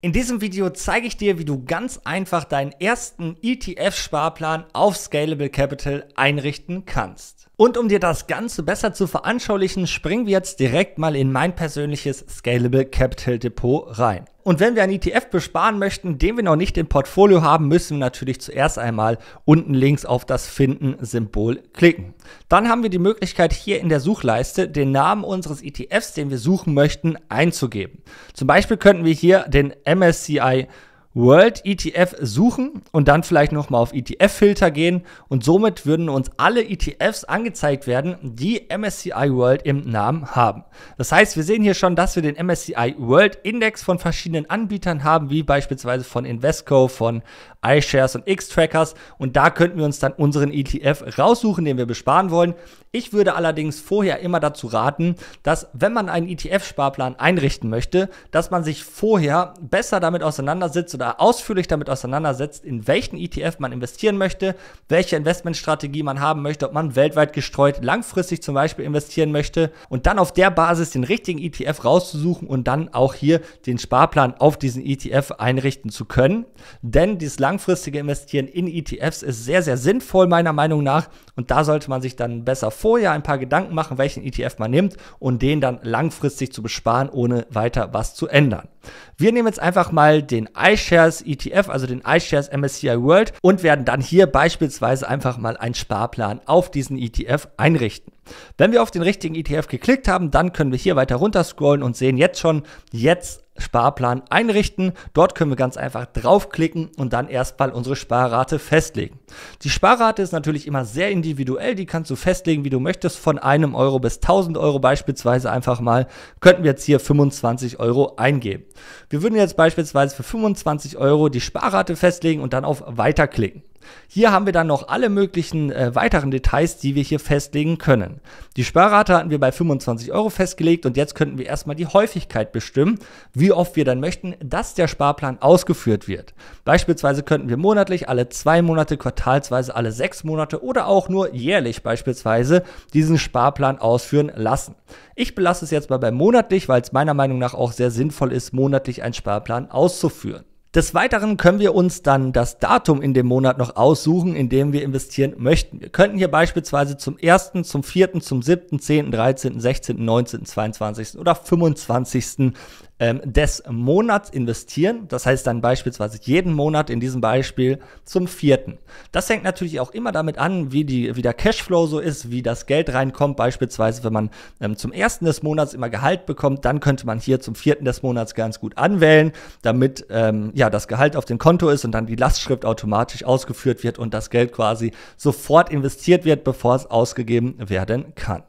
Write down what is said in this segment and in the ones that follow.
In diesem Video zeige ich dir, wie du ganz einfach deinen ersten ETF-Sparplan auf Scalable Capital einrichten kannst. Und um dir das Ganze besser zu veranschaulichen, springen wir jetzt direkt mal in mein persönliches Scalable Capital Depot rein. Und wenn wir einen ETF besparen möchten, den wir noch nicht im Portfolio haben, müssen wir natürlich zuerst einmal unten links auf das Finden-Symbol klicken. Dann haben wir die Möglichkeit, hier in der Suchleiste den Namen unseres ETFs, den wir suchen möchten, einzugeben. Zum Beispiel könnten wir hier den MSCI World ETF suchen und dann vielleicht nochmal auf ETF-Filter gehen und somit würden uns alle ETFs angezeigt werden, die MSCI World im Namen haben. Das heißt, wir sehen hier schon, dass wir den MSCI World Index von verschiedenen Anbietern haben, wie beispielsweise von Invesco, von iShares und X-Trackers und da könnten wir uns dann unseren ETF raussuchen, den wir besparen wollen. Ich würde allerdings vorher immer dazu raten, dass wenn man einen ETF-Sparplan einrichten möchte, dass man sich vorher besser damit auseinandersetzt oder ausführlich damit auseinandersetzt, in welchen ETF man investieren möchte, welche Investmentstrategie man haben möchte, ob man weltweit gestreut langfristig zum Beispiel investieren möchte und dann auf der Basis den richtigen ETF rauszusuchen und dann auch hier den Sparplan auf diesen ETF einrichten zu können. Denn dieses lang langfristige Investieren in ETFs ist sehr, sehr sinnvoll meiner Meinung nach. Und da sollte man sich dann besser vorher ein paar Gedanken machen, welchen ETF man nimmt und den dann langfristig zu besparen, ohne weiter was zu ändern. Wir nehmen jetzt einfach mal den iShares ETF, also den iShares MSCI World und werden dann hier beispielsweise einfach mal einen Sparplan auf diesen ETF einrichten. Wenn wir auf den richtigen ETF geklickt haben, dann können wir hier weiter runter scrollen und sehen jetzt schon, jetzt Sparplan einrichten. Dort können wir ganz einfach draufklicken und dann erstmal unsere Sparrate festlegen. Die Sparrate ist natürlich immer sehr individuell. Die kannst du festlegen, wie du möchtest. Von einem Euro bis 1000 Euro beispielsweise einfach mal. Könnten wir jetzt hier 25 Euro eingeben. Wir würden jetzt beispielsweise für 25 Euro die Sparrate festlegen und dann auf Weiter klicken. Hier haben wir dann noch alle möglichen äh, weiteren Details, die wir hier festlegen können. Die Sparrate hatten wir bei 25 Euro festgelegt und jetzt könnten wir erstmal die Häufigkeit bestimmen, wie oft wir dann möchten, dass der Sparplan ausgeführt wird. Beispielsweise könnten wir monatlich, alle zwei Monate, quartalsweise alle sechs Monate oder auch nur jährlich beispielsweise diesen Sparplan ausführen lassen. Ich belasse es jetzt mal bei monatlich, weil es meiner Meinung nach auch sehr sinnvoll ist, monatlich einen Sparplan auszuführen. Des Weiteren können wir uns dann das Datum in dem Monat noch aussuchen, in dem wir investieren möchten. Wir könnten hier beispielsweise zum 1., zum 4., zum 7., 10., 13., 16., 19., 22. oder 25 ähm, des Monats investieren. Das heißt dann beispielsweise jeden Monat in diesem Beispiel zum vierten. Das hängt natürlich auch immer damit an, wie, die, wie der Cashflow so ist, wie das Geld reinkommt. Beispielsweise, wenn man ähm, zum ersten des Monats immer Gehalt bekommt, dann könnte man hier zum vierten des Monats ganz gut anwählen, damit ähm, ja, das Gehalt auf dem Konto ist und dann die Lastschrift automatisch ausgeführt wird und das Geld quasi sofort investiert wird, bevor es ausgegeben werden kann.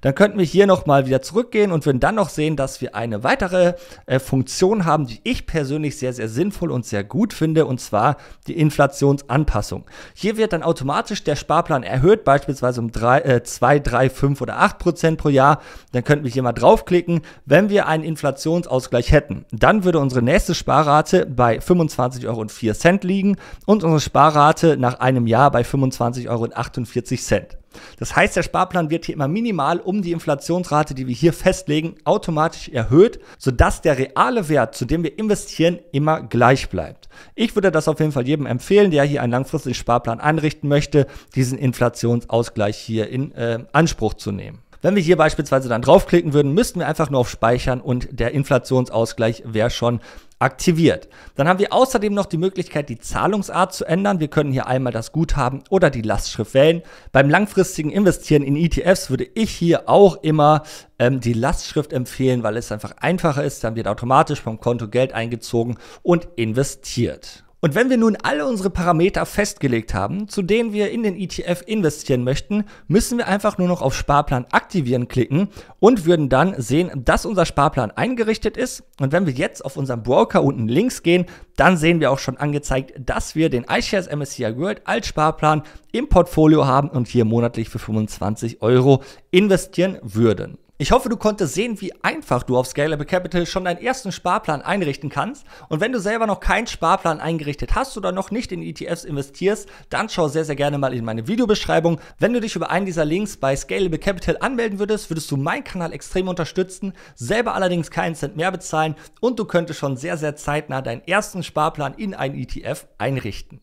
Dann könnten wir hier nochmal wieder zurückgehen und würden dann noch sehen, dass wir eine weitere äh, Funktion haben, die ich persönlich sehr, sehr sinnvoll und sehr gut finde, und zwar die Inflationsanpassung. Hier wird dann automatisch der Sparplan erhöht, beispielsweise um 3, äh, 2, 3, 5 oder 8 Prozent pro Jahr. Dann könnten wir hier mal draufklicken, wenn wir einen Inflationsausgleich hätten. Dann würde unsere nächste Sparrate bei 25,04 Euro liegen und unsere Sparrate nach einem Jahr bei 25,48 Euro. Das heißt, der Sparplan wird hier immer minimal um die Inflationsrate, die wir hier festlegen, automatisch erhöht, sodass der reale Wert, zu dem wir investieren, immer gleich bleibt. Ich würde das auf jeden Fall jedem empfehlen, der hier einen langfristigen Sparplan anrichten möchte, diesen Inflationsausgleich hier in äh, Anspruch zu nehmen. Wenn wir hier beispielsweise dann draufklicken würden, müssten wir einfach nur auf Speichern und der Inflationsausgleich wäre schon aktiviert. Dann haben wir außerdem noch die Möglichkeit, die Zahlungsart zu ändern. Wir können hier einmal das Guthaben oder die Lastschrift wählen. Beim langfristigen Investieren in ETFs würde ich hier auch immer ähm, die Lastschrift empfehlen, weil es einfach einfacher ist. Dann wird automatisch vom Konto Geld eingezogen und investiert. Und wenn wir nun alle unsere Parameter festgelegt haben, zu denen wir in den ETF investieren möchten, müssen wir einfach nur noch auf Sparplan aktivieren klicken und würden dann sehen, dass unser Sparplan eingerichtet ist. Und wenn wir jetzt auf unseren Broker unten links gehen, dann sehen wir auch schon angezeigt, dass wir den iShares MSCI World als Sparplan im Portfolio haben und hier monatlich für 25 Euro investieren würden. Ich hoffe, du konntest sehen, wie einfach du auf Scalable Capital schon deinen ersten Sparplan einrichten kannst. Und wenn du selber noch keinen Sparplan eingerichtet hast oder noch nicht in ETFs investierst, dann schau sehr, sehr gerne mal in meine Videobeschreibung. Wenn du dich über einen dieser Links bei Scalable Capital anmelden würdest, würdest du meinen Kanal extrem unterstützen, selber allerdings keinen Cent mehr bezahlen und du könntest schon sehr, sehr zeitnah deinen ersten Sparplan in einen ETF einrichten.